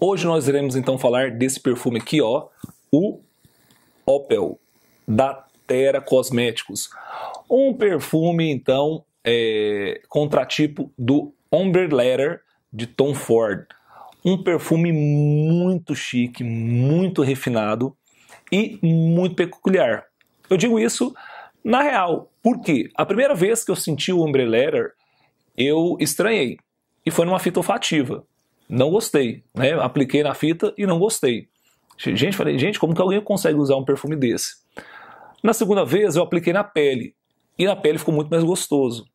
Hoje nós iremos então falar desse perfume aqui, ó, o Opel da Terra Cosméticos. Um perfume então é, contratipo do Ombre Letter de Tom Ford. Um perfume muito chique, muito refinado e muito peculiar. Eu digo isso na real, porque a primeira vez que eu senti o Ombre Letter, eu estranhei. E foi numa fita olfativa não gostei, né? Apliquei na fita e não gostei. Gente, falei, gente, como que alguém consegue usar um perfume desse? Na segunda vez eu apliquei na pele e na pele ficou muito mais gostoso.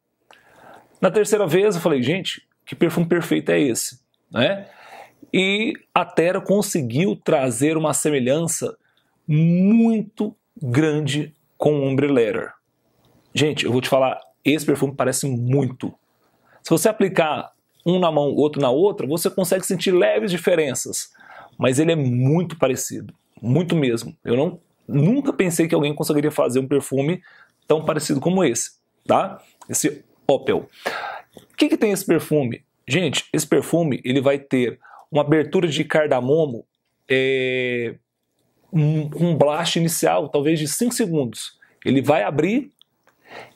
Na terceira vez eu falei, gente, que perfume perfeito é esse, né? E a Terra conseguiu trazer uma semelhança muito grande com o Ombre Letter. Gente, eu vou te falar, esse perfume parece muito. Se você aplicar um na mão, outro na outra, você consegue sentir leves diferenças, mas ele é muito parecido, muito mesmo. Eu não, nunca pensei que alguém conseguiria fazer um perfume tão parecido como esse, tá? Esse Opel. O que, que tem esse perfume? Gente, esse perfume ele vai ter uma abertura de cardamomo, é, um, um blast inicial, talvez de 5 segundos. Ele vai abrir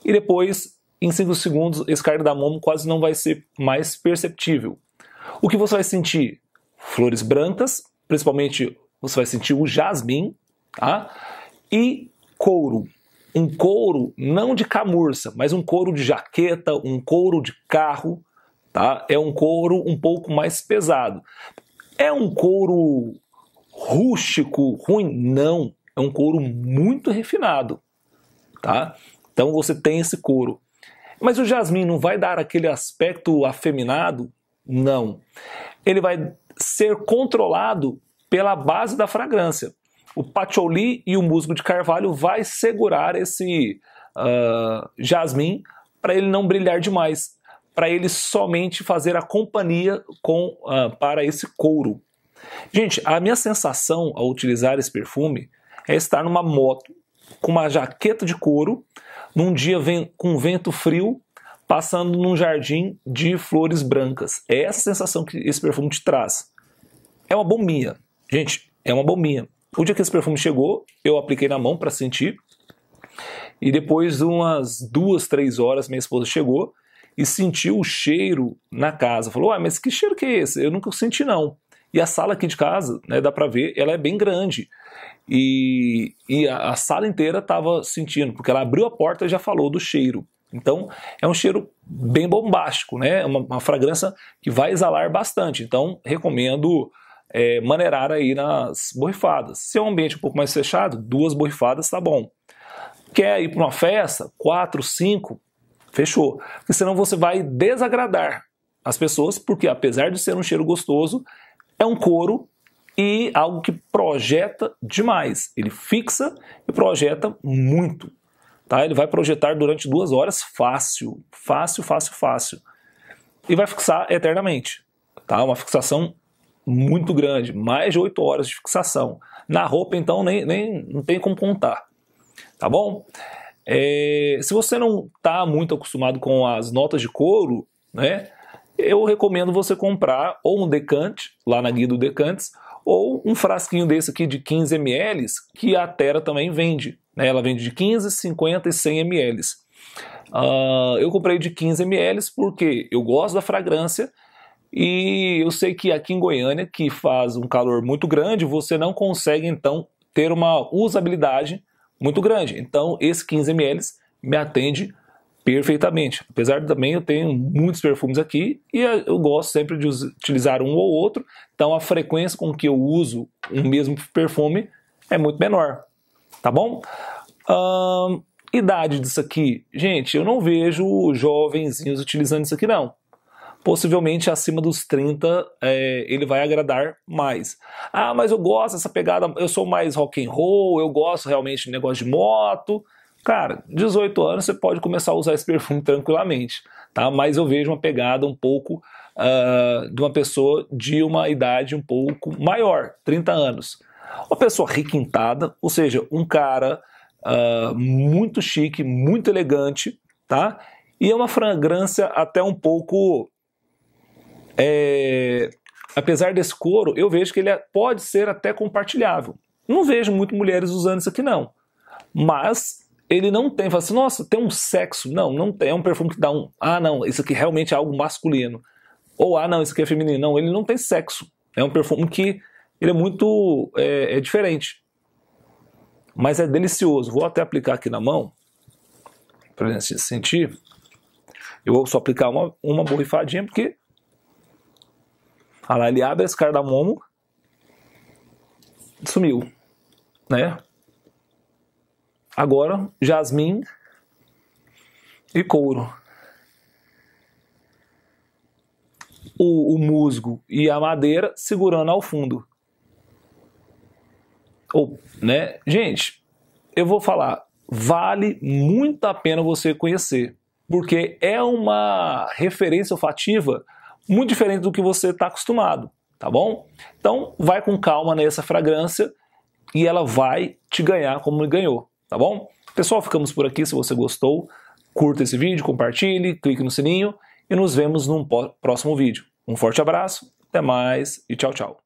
e depois em 5 segundos esse cargo da Momo quase não vai ser mais perceptível. O que você vai sentir? Flores brancas, principalmente você vai sentir o jasmim, tá? E couro. Um couro não de camurça, mas um couro de jaqueta, um couro de carro, tá? É um couro um pouco mais pesado. É um couro rústico, ruim? Não, é um couro muito refinado, tá? Então você tem esse couro. Mas o jasmim não vai dar aquele aspecto afeminado? Não. Ele vai ser controlado pela base da fragrância. O patchouli e o musgo de carvalho vai segurar esse uh, ah, jasmim para ele não brilhar demais, para ele somente fazer a companhia com uh, para esse couro. Gente, a minha sensação ao utilizar esse perfume é estar numa moto com uma jaqueta de couro, num dia vem, com vento frio, passando num jardim de flores brancas. É essa sensação que esse perfume te traz. É uma bombinha. Gente, é uma bombinha. O dia que esse perfume chegou, eu apliquei na mão para sentir. E depois de umas duas, três horas, minha esposa chegou e sentiu o cheiro na casa. Falou, ah, mas que cheiro que é esse? Eu nunca senti não. E a sala aqui de casa, né, dá para ver, ela é bem grande. E, e a, a sala inteira estava sentindo, porque ela abriu a porta e já falou do cheiro. Então é um cheiro bem bombástico, né? É uma, uma fragrância que vai exalar bastante. Então recomendo é, maneirar aí nas borrifadas. Se é um ambiente um pouco mais fechado, duas borrifadas tá bom. Quer ir para uma festa, quatro, cinco, fechou. Porque senão você vai desagradar as pessoas, porque apesar de ser um cheiro gostoso, é um couro e algo que projeta demais. Ele fixa e projeta muito. Tá? Ele vai projetar durante duas horas fácil, fácil, fácil, fácil. E vai fixar eternamente. Tá? Uma fixação muito grande, mais de oito horas de fixação. Na roupa, então, nem, nem não tem como contar. Tá bom? É, se você não está muito acostumado com as notas de couro, né, eu recomendo você comprar ou um decante, lá na guia do Decantes, ou um frasquinho desse aqui de 15 ml que a Terra também vende. Né? Ela vende de 15, 50 e 100 ml. Uh, eu comprei de 15 ml porque eu gosto da fragrância e eu sei que aqui em Goiânia, que faz um calor muito grande, você não consegue então ter uma usabilidade muito grande. Então, esse 15 ml me atende perfeitamente. Apesar de também eu tenho muitos perfumes aqui e eu gosto sempre de utilizar um ou outro, então a frequência com que eu uso o mesmo perfume é muito menor, tá bom? Hum, idade disso aqui, gente, eu não vejo jovenzinhos utilizando isso aqui não. Possivelmente acima dos 30 é, ele vai agradar mais. Ah, mas eu gosto dessa pegada, eu sou mais rock and roll, eu gosto realmente de negócio de moto. Cara, 18 anos você pode começar a usar esse perfume tranquilamente, tá? Mas eu vejo uma pegada um pouco uh, de uma pessoa de uma idade um pouco maior, 30 anos. Uma pessoa requintada, ou seja, um cara uh, muito chique, muito elegante, tá? E é uma fragrância até um pouco. É, apesar desse couro, eu vejo que ele é, pode ser até compartilhável. Não vejo muito mulheres usando isso aqui, não. Mas ele não tem, fala assim, nossa, tem um sexo. Não, não tem. É um perfume que dá um. Ah, não, isso aqui realmente é algo masculino. Ou, ah, não, isso aqui é feminino. Não, ele não tem sexo. É um perfume que ele é muito é, é diferente. Mas é delicioso. Vou até aplicar aqui na mão para gente sentir. Eu vou só aplicar uma, uma borrifadinha porque. Ah lá, ele abre esse cardamomo. Sumiu. Né? Agora, jasmim e couro. O, o musgo e a madeira segurando ao fundo. Ou, né? Gente, eu vou falar, vale muito a pena você conhecer, porque é uma referência olfativa muito diferente do que você está acostumado, tá bom? Então, vai com calma nessa fragrância e ela vai te ganhar como me ganhou tá bom? Pessoal, ficamos por aqui. Se você gostou, curta esse vídeo, compartilhe, clique no sininho e nos vemos num próximo vídeo. Um forte abraço, até mais e tchau, tchau.